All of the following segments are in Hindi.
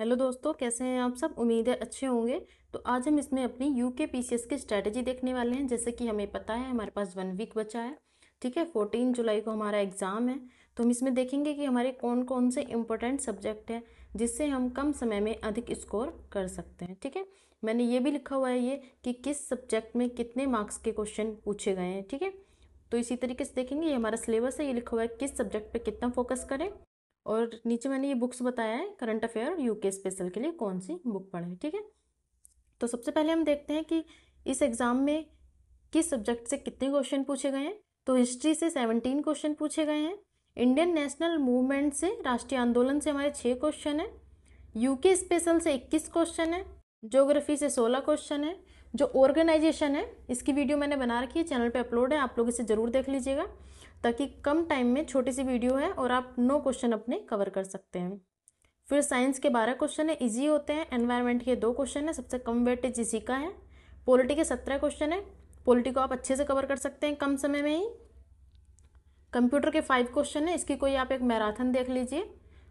हेलो दोस्तों कैसे हैं आप सब उम्मीद है अच्छे होंगे तो आज हम इसमें अपनी U K P C S की स्ट्रैटेजी देखने वाले हैं जैसे कि हमें पता है हमारे पास वन वीक बचा है ठीक है फोर्टीन जुलाई को हमारा एग्ज़ाम है तो हम इसमें देखेंगे कि हमारे कौन कौन से इम्पोर्टेंट सब्जेक्ट हैं जिससे हम कम समय में अधिक स्कोर कर सकते हैं ठीक है मैंने ये भी लिखा हुआ है ये कि किस सब्जेक्ट में कितने मार्क्स के क्वेश्चन पूछे गए हैं ठीक है तो इसी तरीके से देखेंगे ये हमारा सिलेबस है ये लिखा हुआ है किस सब्जेक्ट पर कितना फोकस करें और नीचे मैंने ये बुक्स बताया है करंट अफेयर यूके स्पेशल के लिए कौन सी बुक पढ़े ठीक है तो सबसे पहले हम देखते हैं कि इस एग्ज़ाम में किस सब्जेक्ट से कितने क्वेश्चन पूछे गए हैं तो हिस्ट्री से सेवनटीन क्वेश्चन पूछे गए हैं इंडियन नेशनल मूवमेंट से राष्ट्रीय आंदोलन से हमारे छः क्वेश्चन हैं यूके स्पेशल से इक्कीस क्वेश्चन है ज्योग्राफी से सोलह क्वेश्चन है जो ऑर्गेनाइजेशन है इसकी वीडियो मैंने बना रखी है चैनल पे अपलोड है आप लोग इसे ज़रूर देख लीजिएगा ताकि कम टाइम में छोटी सी वीडियो है और आप नौ क्वेश्चन अपने कवर कर सकते हैं फिर साइंस के बारह क्वेश्चन है इजी होते हैं एनवायरमेंट के दो क्वेश्चन है सबसे कम वेटेज इसी का है पॉलिटी के सत्रह क्वेश्चन है पॉलिटी को आप अच्छे से कवर कर सकते हैं कम समय में ही कंप्यूटर के फाइव क्वेश्चन है इसकी कोई आप एक मैराथन देख लीजिए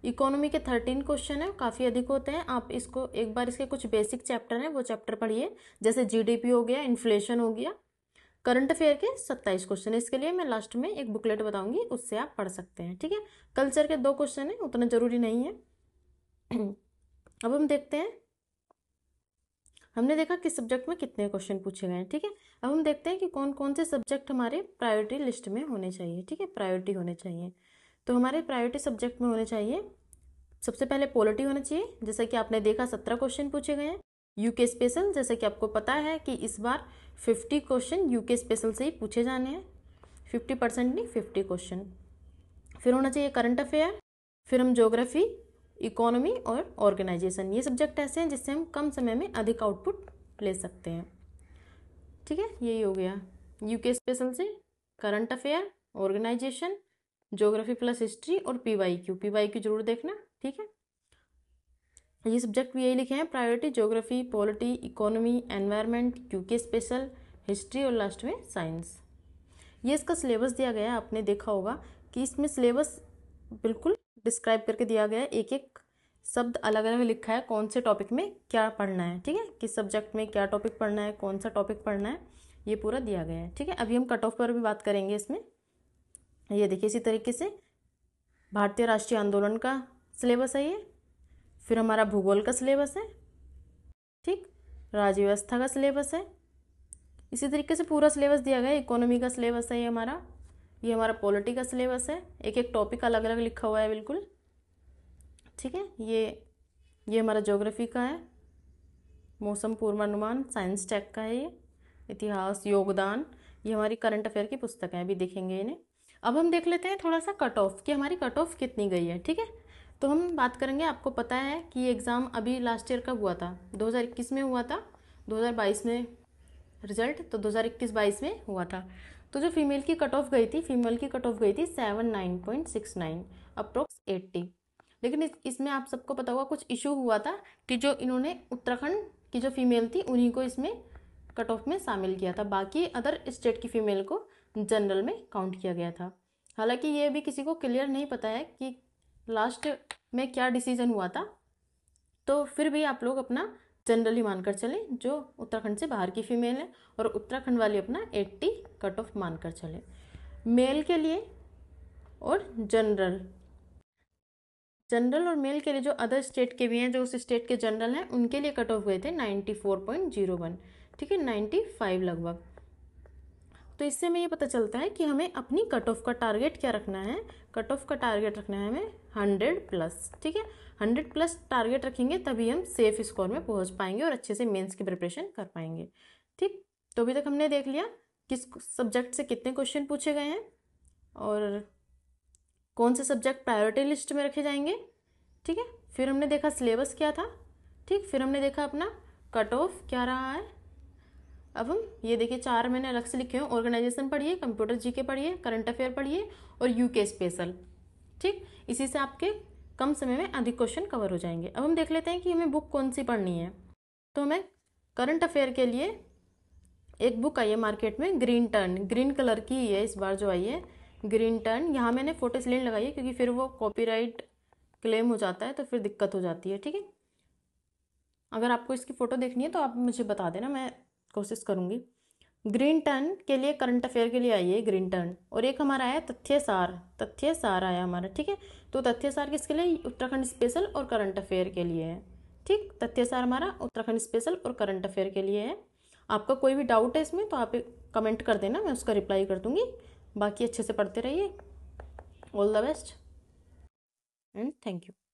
इकोनॉमी के थर्टीन क्वेश्चन है काफ़ी अधिक होते हैं आप इसको एक बार इसके कुछ बेसिक चैप्टर हैं वो चैप्टर पढ़िए जैसे जीडीपी हो गया इन्फ्लेशन हो गया करंट अफेयर के सत्ताईस क्वेश्चन है इसके लिए मैं लास्ट में एक बुकलेट बताऊंगी उससे आप पढ़ सकते हैं ठीक है कल्चर के दो क्वेश्चन है उतना जरूरी नहीं है अब हम देखते हैं हमने देखा किस सब्जेक्ट में कितने क्वेश्चन पूछे गए हैं ठीक है अब हम देखते हैं कि कौन कौन से सब्जेक्ट हमारे प्रायोरिटी लिस्ट में होने चाहिए ठीक है प्रायोरिटी होने चाहिए तो हमारे प्रायोरिटी सब्जेक्ट में होने चाहिए सबसे पहले पॉलिटी होना चाहिए जैसा कि आपने देखा सत्रह क्वेश्चन पूछे गए हैं यूके स्पेशल जैसा कि आपको पता है कि इस बार फिफ्टी क्वेश्चन यूके स्पेशल से ही पूछे जाने हैं फिफ्टी परसेंट नहीं फिफ्टी क्वेश्चन फिर होना चाहिए करंट अफेयर फिर हम जोग्राफी इकोनॉमी और ऑर्गेनाइजेशन ये सब्जेक्ट ऐसे हैं जिससे हम कम समय में अधिक आउटपुट ले सकते हैं ठीक है यही हो गया यूके स्पेशल से current affair organisation geography plus history और P Y Q P Y Q जरूर देखना ठीक है ये सब्जेक्ट भी यही लिखे हैं priority geography polity economy environment UK special history और लास्ट में साइंस ये इसका सिलेबस दिया गया है आपने देखा होगा कि इसमें सिलेबस बिल्कुल डिस्क्राइब करके दिया गया है एक एक शब्द अलग अलग लिखा है कौन से टॉपिक में क्या पढ़ना है ठीक है किस सब्जेक्ट में क्या टॉपिक पढ़ना है कौन सा टॉपिक पढ़ना है ये पूरा दिया गया है ठीक है अभी हम कट ऑफ पर भी बात करेंगे इसमें ये देखिए इसी तरीके से भारतीय राष्ट्रीय आंदोलन का सिलेबस है ये फिर हमारा भूगोल का सिलेबस है ठीक राज्य व्यवस्था का सिलेबस है इसी तरीके से पूरा सिलेबस दिया गया है इकोनॉमी का सिलेबस है ये हमारा ये हमारा पॉलिटी का सिलेबस है एक एक टॉपिक अलग अलग लिखा हुआ है बिल्कुल ठीक है ये ये हमारा ज्योग्राफी का है मौसम पूर्वानुमान साइंस टेक का है ये इतिहास योगदान ये हमारी करंट अफेयर की पुस्तक है अभी देखेंगे इन्हें अब हम देख लेते हैं थोड़ा सा कट ऑफ कि हमारी कट ऑफ कितनी गई है ठीक है तो हम बात करेंगे आपको पता है कि ये एग्ज़ाम अभी लास्ट ईयर कब हुआ था 2021 में हुआ था 2022 में रिजल्ट तो 2021-22 में हुआ था तो जो फीमेल की कट ऑफ गई थी फीमेल की कट ऑफ गई थी seven nine point six nine approx eighty लेकिन इस इसमें आप सबको पता होगा कुछ इशू हुआ था कि जो इन्होंने उत्तराखंड की जो फीमेल थी उन्हीं को इसमें कट ऑफ में शामिल किया था बाकी अदर स्टेट की फीमेल को जनरल में काउंट किया गया था हालांकि ये अभी किसी को क्लियर नहीं पता है कि लास्ट में क्या डिसीजन हुआ था तो फिर भी आप लोग अपना जनरल ही मानकर चलें जो उत्तराखंड से बाहर की फीमेल है और उत्तराखंड वाली अपना एट्टी कट ऑफ मानकर चलें मेल के लिए और जनरल जनरल और मेल के लिए जो अदर स्टेट के भी हैं जो उस स्टेट के जनरल हैं उनके लिए कट ऑफ हुए थे ninety four point zero one ठीक है नाइन्टी फाइव लगभग तो इससे हमें ये पता चलता है कि हमें अपनी कट ऑफ का टारगेट क्या रखना है कट ऑफ का टारगेट रखना है हमें हंड्रेड प्लस ठीक है हंड्रेड प्लस टारगेट रखेंगे तभी हम सेफ स्कोर में पहुंच पाएंगे और अच्छे से मेंस की प्रिपरेशन कर पाएंगे ठीक तो अभी तक हमने देख लिया किस सब्जेक्ट से कितने क्वेश्चन पूछे गए हैं और कौन से सब्जेक्ट प्रायोरिटी लिस्ट में रखे जाएंगे ठीक है फिर हमने देखा सिलेबस क्या था ठीक फिर हमने देखा अपना कट ऑफ क्या रहा है अब हम ये देखिए चार मैंने अलग से लिखे हैं ऑर्गेनाइजेशन पढ़िए कंप्यूटर जीके पढ़िए करंट अफेयर पढ़िए और यूके स्पेशल ठीक इसी से आपके कम समय में अधिक क्वेश्चन कवर हो जाएंगे अब हम देख लेते हैं कि हमें बुक कौन सी पढ़नी है तो हमें करंट अफेयर के लिए एक बुक आई है मार्केट में ग्रीन टर्न ग्रीन कलर की ही है इस बार जो आई है ग्रीन टर्न यहाँ मैंने फोटो स्लिन लगाई है क्योंकि फिर वो कॉपीराइट क्लेम हो जाता है तो फिर दिक्कत हो जाती है ठीक है अगर आपको इसकी फ़ोटो देखनी है तो आप मुझे बता देना मैं कोशिश करूँगी ग्रीन टर्न के लिए करंट अफेयर के लिए आइए ग्रीन टर्न और एक हमारा आया तथ्य सार तथ्य सार आया हमारा ठीक है तो तथ्य सार किसके लिए उत्तराखंड स्पेशल और करंट अफेयर के लिए है ठीक तथ्य सार हमारा उत्तराखंड स्पेशल और करंट अफेयर के लिए है आपका कोई भी डाउट है इसमें तो आप कमेंट कर देना मैं उसका रिप्लाई कर दूँगी बाकी अच्छे से पढ़ते रहिए all the best and thank you